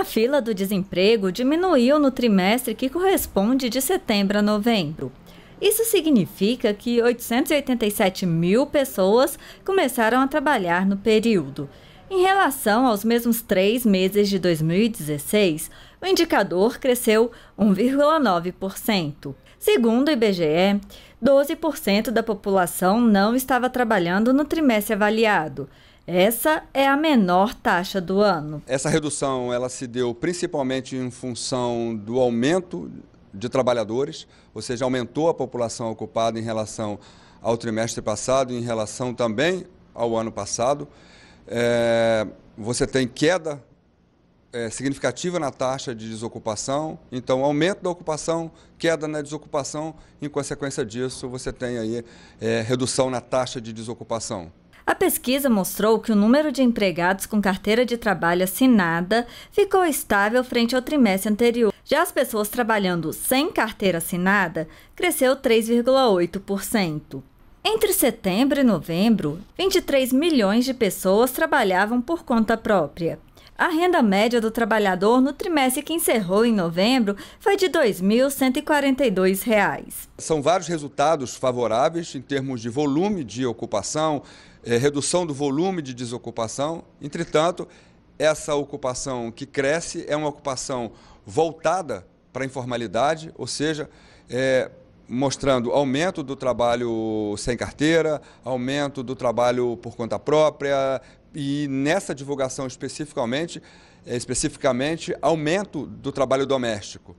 A fila do desemprego diminuiu no trimestre que corresponde de setembro a novembro. Isso significa que 887 mil pessoas começaram a trabalhar no período. Em relação aos mesmos três meses de 2016, o indicador cresceu 1,9%. Segundo o IBGE, 12% da população não estava trabalhando no trimestre avaliado. Essa é a menor taxa do ano. Essa redução ela se deu principalmente em função do aumento de trabalhadores, ou seja, aumentou a população ocupada em relação ao trimestre passado, em relação também ao ano passado. É, você tem queda é, significativa na taxa de desocupação, então aumento da ocupação, queda na desocupação, em consequência disso você tem aí é, redução na taxa de desocupação. A pesquisa mostrou que o número de empregados com carteira de trabalho assinada ficou estável frente ao trimestre anterior. Já as pessoas trabalhando sem carteira assinada cresceu 3,8%. Entre setembro e novembro, 23 milhões de pessoas trabalhavam por conta própria. A renda média do trabalhador no trimestre que encerrou em novembro foi de R$ 2.142. São vários resultados favoráveis em termos de volume de ocupação, eh, redução do volume de desocupação. Entretanto, essa ocupação que cresce é uma ocupação voltada para a informalidade, ou seja, é, mostrando aumento do trabalho sem carteira, aumento do trabalho por conta própria, e nessa divulgação especificamente, eh, especificamente aumento do trabalho doméstico.